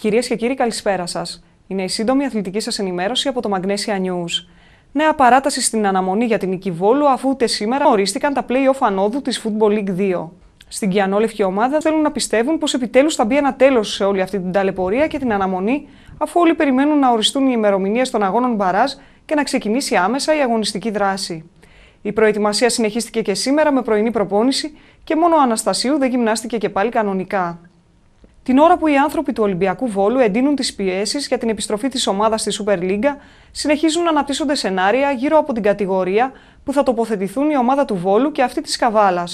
Κυρίες και κύριοι, καλησπέρα σας. Είναι η σύντομη αθλητική σας ενημέρωση από το Magnesia News. Νέα παράταση στην αναμονή για την νίκη Βόλου, αφού ούτε σήμερα ορίστηκαν τα play-off ανόδου της Football League 2. Στην κιανόλευκη ομάδα θέλουν να πιστεύουν πως επιτέλους θα μπει ένα τέλος σε όλη αυτή την ταλαιπωρία και την αναμονή, αφού όλοι περιμένουν να οριστούν οι ημερομηνίες των αγώνων μπαρά και να ξεκινήσει άμεσα η αγωνιστική δράση. Η προετοιμασία συνεχίστηκε και σήμερα με πρωινή προπόνηση και μόνο ο Αναστασίου δεν γυμνάστηκε και πάλι κανονικά την ώρα που οι άνθρωποι του Ολυμπιακού Βόλου εντείνουν τις πιέσεις για την επιστροφή της ομάδας στη Super League, συνεχίζουν να αναπτύσσονται σενάρια γύρω από την κατηγορία που θα τοποθετηθούν η ομάδα του Βόλου και αυτή της Καβάλας.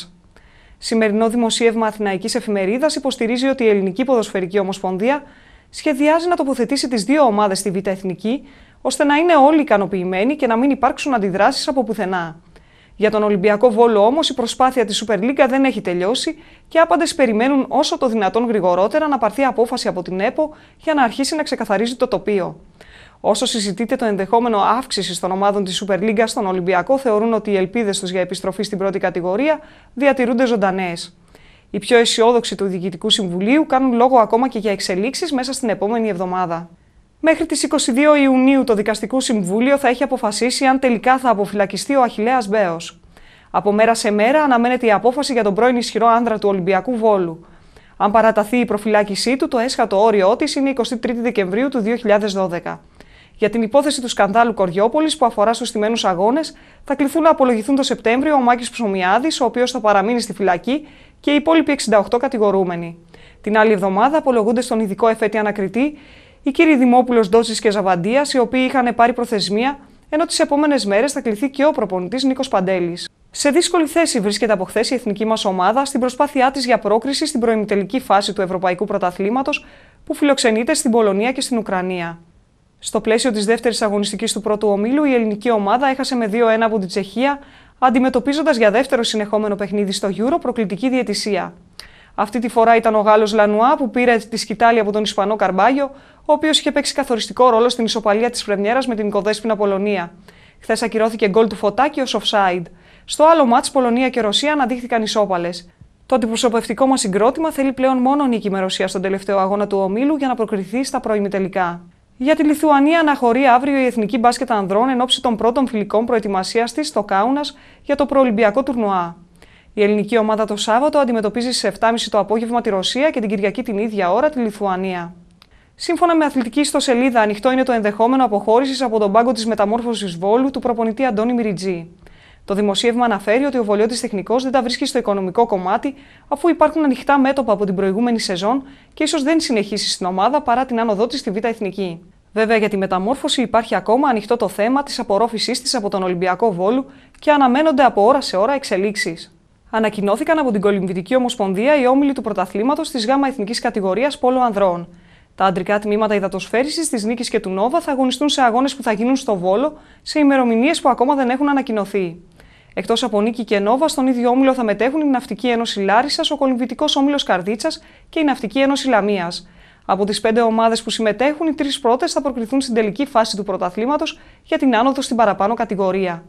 Σημερινό δημοσίευμα Αθηναϊκής Εφημερίδας υποστηρίζει ότι η Ελληνική Ποδοσφαιρική Ομοσπονδία σχεδιάζει να τοποθετήσει τις δύο ομάδες στη Β' Εθνική, ώστε να είναι όλοι ικανοποιημένοι και να μην υπάρξουν αντιδράσεις από πουθενά. Για τον Ολυμπιακό Βόλο όμως, η προσπάθεια της Super League δεν έχει τελειώσει και άπαντες περιμένουν όσο το δυνατόν γρηγορότερα να πάρθει απόφαση από την ΕΠΟ για να αρχίσει να ξεκαθαρίζει το τοπίο. Όσο συζητείται το ενδεχόμενο αύξηση των ομάδων της Super League στον Ολυμπιακό, θεωρούν ότι οι ελπίδες τους για επιστροφή στην πρώτη κατηγορία διατηρούνται ζωντανές. Οι πιο αισιόδοξοι του Διοικητικού Συμβουλίου κάνουν λόγο ακόμα και για εξελίξεις μέσα στην επόμενη εβδομάδα. Μέχρι τις 22 Ιουνίου το Δικαστικό Συμβούλιο θα έχει αποφασίσει αν τελικά θα αποφυλακιστεί ο Αχιλέας Μπέος. Από μέρα σε μέρα αναμένεται η απόφαση για τον πρώην ισχυρό άνδρα του Ολυμπιακού Βόλου. Αν παραταθεί η προφυλάκησή του, το έσχατο όριό της είναι 23 Δεκεμβρίου του 2012. Για την υπόθεση του σκανδάλου Κοριόπολης που αφορά στου θυμένου αγώνες, θα κληθούν να απολογηθούν το Σεπτέμβριο ο Μάκης Ψωμιάδης, ο οποίος θα παραμείνει στη φυλακή, και οι υπόλοιποι 68 κατηγορούμενοι. Την άλλη εβδομάδα απολογούνται στον ειδικό εφέτη ανακριτή οι κύριοι Δημόπουλος Ντότσης και Ζαβαντίας, οι οποίοι είχαν πάρει προθεσμία, ενώ τις επόμενες μέρες θα κληθεί και ο προπονητής Νίκος Παντέλης. Σε δύσκολη θέση βρίσκεται από χθες η εθνική μας ομάδα στην προσπάθειά της για πρόκριση στην προημιτελική φάση του Ευρωπαϊκού Πρωταθλήματος που φιλοξενείται στην Πολωνία και στην Ουκρανία. Στο πλαίσιο της δεύτερης αγωνιστικής του πρώτου ομίλου, η ελληνική ομάδα έχασε με 2-1 από την Τσεχία, αντιμετωπίζοντας για δεύτερο συνεχόμενο παιχνίδι στο Euro προκλητική διαιτησία. Αυτή τη φορά ήταν ο Γάλλος Λανουά που πήρε τη σκητάλη από τον Ισπανό Καρμπάγιο, ο οποίος είχε παίξει καθοριστικό ρόλο στην ισοπαλία της Πρεμιέρας με την οικοδέσπινα Πολωνία. Χθες ακυρώθηκε γκολ του Φωτάκη ως offside. Στο άλλο μάτ, Πολωνία και Ρωσία αναδείχθηκαν ισόπαλες. Το αντιπροσωπευτικό μας συγκρότημα θέλει πλέον μόνο νίκη με Ρωσία στον τελευταίο αγώνα του ομίλου για να προκριθεί στα τελικά. Για τη Λιθουανία αναχωρεί αύριο η Εθνική Μπάσκετ Ανδρών εν ώψη των πρώτων φιλικών προετοιμασίας της στο Κάουνας για το προολυμπιακό τουρνουά. Η ελληνική ομάδα το Σάββατο αντιμετωπίζει στι 7.30 το απόγευμα τη Ρωσία και την Κυριακή την ίδια ώρα τη Λιθουανία. Σύμφωνα με αθλητική ιστοσελίδα, ανοιχτό είναι το ενδεχόμενο αποχώρησης από τον πάγκο της μεταμόρφωσης Βόλου του προπονητή Αντώνη Μυριτζή. Το δημοσίευμα αναφέρει ότι ο βολιώτης τεχνικός δεν τα βρίσκει στο οικονομικό κομμάτι, αφού υπάρχουν ανοιχτά μέτωπα από την προηγούμενη σεζόν και ίσως δεν συνεχίσει στην ομάδα παρά την άνοδό της στη Β' Εθνική. Βέβαια, για τη μεταμόρφωση υπάρχει ακόμα ανοιχτό το θέμα της απορρόφησής της από τον Ολυμπιακό Βόλου και αναμένονται από ώρα σε ώρα εξελίξεις ανακοινώθηκαν από την Κολυμβητική Ομοσπονδία οι όμιλοι του πρωταθλήματος της ΓΑΜΑ Εθνικής Κατηγορίας Πόλο Ανδρών. Τα αντρικά τμήματα υδατοσφαίρισης της Νίκης και του Νόβα θα αγωνιστούν σε αγώνες που θα γίνουν στο Βόλο σε ημερομηνίες που ακόμα δεν έχουν ανακοινωθεί. Εκτός από Νίκη και Νόβα, στον ίδιο όμιλο θα μετέχουν η Ναυτική Ένωση Λάρισας, ο Κολυμβητικό Όμιλος Καρδίτσας και η Ναυτική Ένωση Λαμίας. Από τις πέντε ομάδες που συμμετέχουν, οι τρεις πρώτες θα προκριθούν στην τελική φάση του πρωταθλήματος για την άνοδο στην παραπάνω κατηγορία.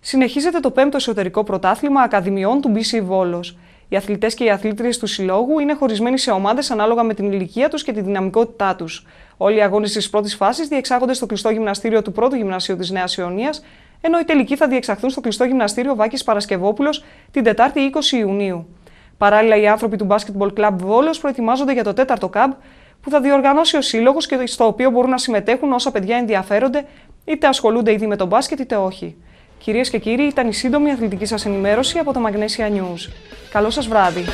Συνεχίζεται το 5ο εσωτερικό πρωτάθλημα Ακαδημιών του BC Βόλος. Οι αθλητές και οι αθλήτριες του συλλόγου είναι χωρισμένοι σε ομάδες ανάλογα με την ηλικία τους και τη δυναμικότητά τους. Όλοι οι αγώνες της πρώτης φάσης διεξάγονται στο κλειστό γυμναστήριο του πρώτου γυμνασίου της Νέας Ιωνίας, ενώ οι τελικοί θα διεξαχθούν στο κλειστό γυμναστήριο Βάκης Παρασκευόπουλος την Τετάρτη 20 Ιουνίου. Παράλληλα, οι άνθρωποι του Basketball Club Βόλος προετοιμάζονται για το 4ο ΚΑΜΠ που θα διοργανώσει ο σύλλογος και στο οποίο μπορούν να συμμετέχουν όσα παιδιά ενδιαφέρονται, είτε ασχολούνται ήδη με τον μπάσκετ είτε όχι. Κυρίες και κύριοι, ήταν η σύντομη αθλητική σας ενημέρωση από το Magnesia News. Καλό σας βράδυ.